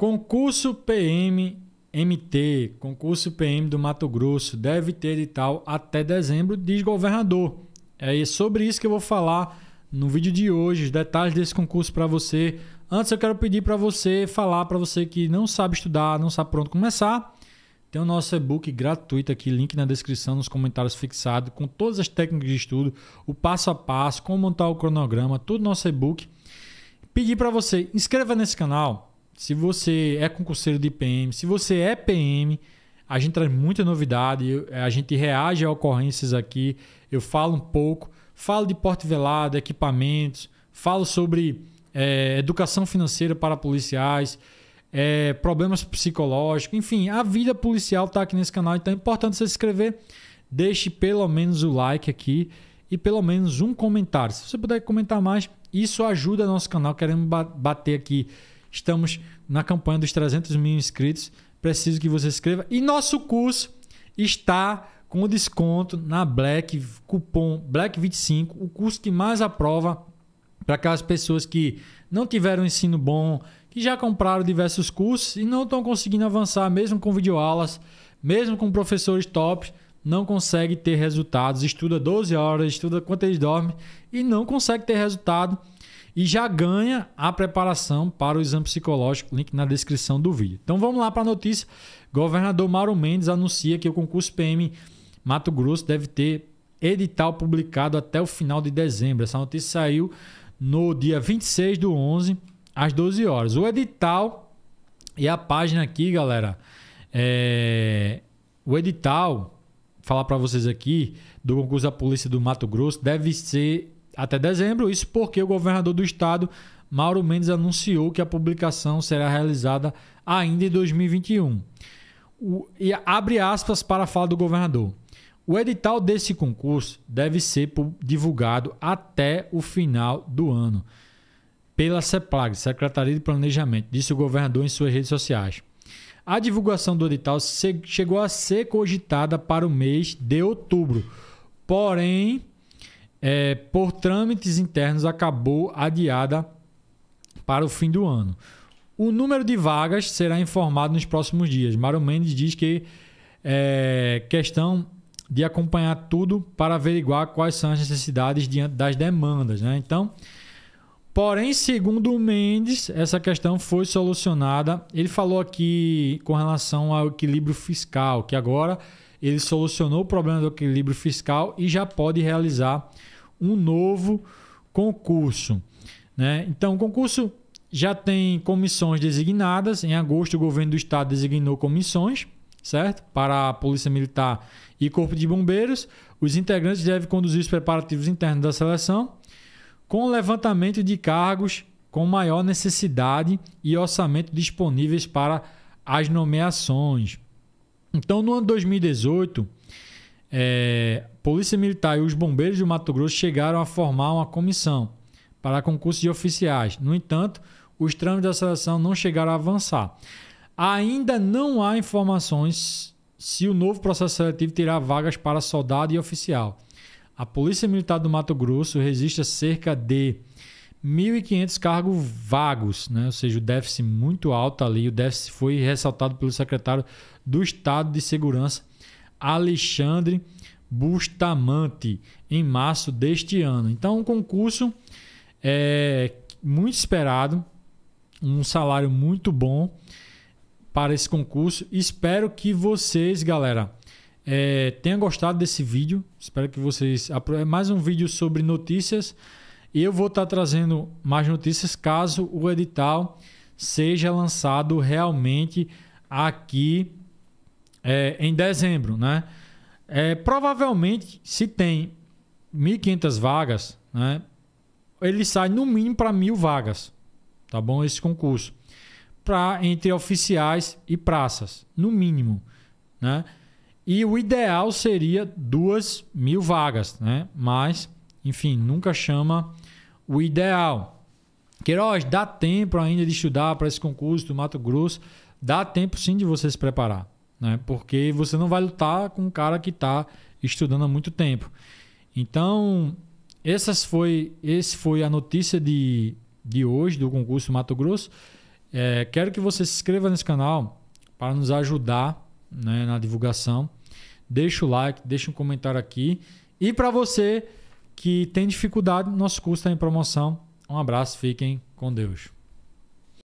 Concurso PM MT, concurso PM do Mato Grosso, deve ter edital até dezembro, diz governador. É sobre isso que eu vou falar no vídeo de hoje, os detalhes desse concurso para você. Antes eu quero pedir para você falar para você que não sabe estudar, não sabe pronto começar. Tem o nosso e-book gratuito aqui, link na descrição, nos comentários fixado, com todas as técnicas de estudo, o passo a passo, como montar o cronograma, tudo nosso e-book. Pedir para você, inscreva nesse canal, se você é concurseiro de PM, se você é PM, a gente traz muita novidade, a gente reage a ocorrências aqui, eu falo um pouco, falo de porte velado, equipamentos, falo sobre é, educação financeira para policiais, é, problemas psicológicos, enfim, a vida policial está aqui nesse canal, então é importante você se inscrever, deixe pelo menos o like aqui e pelo menos um comentário. Se você puder comentar mais, isso ajuda nosso canal, queremos bater aqui Estamos na campanha dos 300 mil inscritos. Preciso que você escreva. E nosso curso está com desconto na Black, cupom Black25, o curso que mais aprova para aquelas pessoas que não tiveram ensino bom, que já compraram diversos cursos e não estão conseguindo avançar, mesmo com videoaulas, mesmo com professores tops, não consegue ter resultados, estuda 12 horas, estuda quanto eles dormem e não consegue ter resultado e já ganha a preparação para o exame psicológico, link na descrição do vídeo. Então vamos lá para a notícia. Governador Mauro Mendes anuncia que o concurso PM Mato Grosso deve ter edital publicado até o final de dezembro. Essa notícia saiu no dia 26 do 11, às 12 horas. O edital e a página aqui, galera, é... o edital, falar para vocês aqui, do concurso da Polícia do Mato Grosso, deve ser até dezembro, isso porque o governador do estado, Mauro Mendes, anunciou que a publicação será realizada ainda em 2021. O, e abre aspas para a fala do governador. O edital desse concurso deve ser divulgado até o final do ano pela CEPLAG, Secretaria de Planejamento, disse o governador em suas redes sociais. A divulgação do edital chegou a ser cogitada para o mês de outubro, porém é, por trâmites internos, acabou adiada para o fim do ano. O número de vagas será informado nos próximos dias. Mário Mendes diz que é questão de acompanhar tudo para averiguar quais são as necessidades diante das demandas. Né? Então, porém, segundo o Mendes, essa questão foi solucionada. Ele falou aqui com relação ao equilíbrio fiscal, que agora ele solucionou o problema do equilíbrio fiscal e já pode realizar um novo concurso. Né? Então, o concurso já tem comissões designadas. Em agosto, o governo do estado designou comissões, certo? Para a Polícia Militar e Corpo de Bombeiros. Os integrantes devem conduzir os preparativos internos da seleção, com levantamento de cargos com maior necessidade e orçamento disponíveis para as nomeações. Então, no ano 2018, é, Polícia Militar e os bombeiros do Mato Grosso chegaram a formar uma comissão para concurso de oficiais. No entanto, os trâmites da seleção não chegaram a avançar. Ainda não há informações se o novo processo seletivo terá vagas para soldado e oficial. A Polícia Militar do Mato Grosso registra cerca de 1.500 cargos vagos, né? ou seja, o déficit muito alto ali. O déficit foi ressaltado pelo secretário do Estado de Segurança Alexandre Bustamante, em março deste ano. Então, um concurso é, muito esperado, um salário muito bom para esse concurso. Espero que vocês, galera, é, tenham gostado desse vídeo. Espero que vocês. É mais um vídeo sobre notícias. Eu vou estar tá trazendo mais notícias caso o edital seja lançado realmente aqui é, em dezembro, né? É, provavelmente, se tem 1.500 vagas, né? Ele sai no mínimo para mil vagas, tá bom? Esse concurso. para entre oficiais e praças, no mínimo, né? E o ideal seria duas mil vagas, né? Mas, enfim, nunca chama o ideal. Queiroz, dá tempo ainda de estudar para esse concurso do Mato Grosso? Dá tempo sim de você se preparar. Né? Porque você não vai lutar com um cara que está estudando há muito tempo. Então, essas foi, esse foi a notícia de, de hoje do concurso Mato Grosso. É, quero que você se inscreva nesse canal para nos ajudar né, na divulgação. Deixa o like, deixa um comentário aqui. E para você que tem dificuldade, nosso curso está em promoção. Um abraço, fiquem com Deus.